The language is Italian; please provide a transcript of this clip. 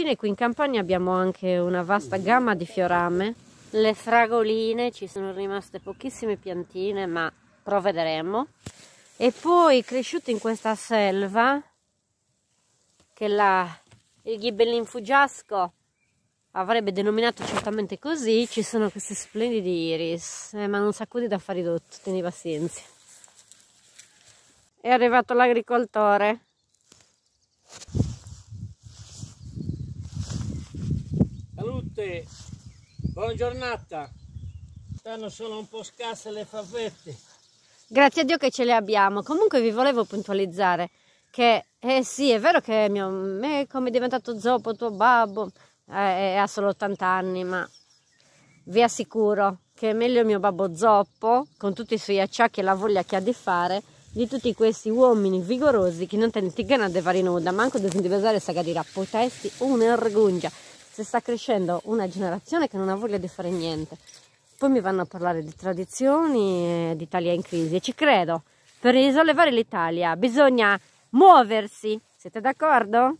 Infine qui in campagna abbiamo anche una vasta gamma di fiorame. Le fragoline, ci sono rimaste pochissime piantine ma provvederemo. E poi cresciuto in questa selva, che la, il ghibellin fuggiasco avrebbe denominato certamente così, ci sono questi splendidi iris, eh, ma non sa sacudi da fare ridotto, tieni pazienza. È arrivato l'agricoltore. tutte, buona giornata. Stanno solo un po' scarse le favette. Grazie a Dio che ce le abbiamo. Comunque vi volevo puntualizzare che, eh sì, è vero che mio, me come è diventato zoppo tuo babbo, eh, eh ha solo 80 anni, ma vi assicuro che è meglio mio babbo zoppo, con tutti i suoi acciacchi e la voglia che ha di fare, di tutti questi uomini vigorosi che non gana a devare nuda, manco devono diventare saga di un un'ergungia se sta crescendo una generazione che non ha voglia di fare niente. Poi mi vanno a parlare di tradizioni, e d'Italia in crisi e ci credo. Per risollevare l'Italia bisogna muoversi, siete d'accordo?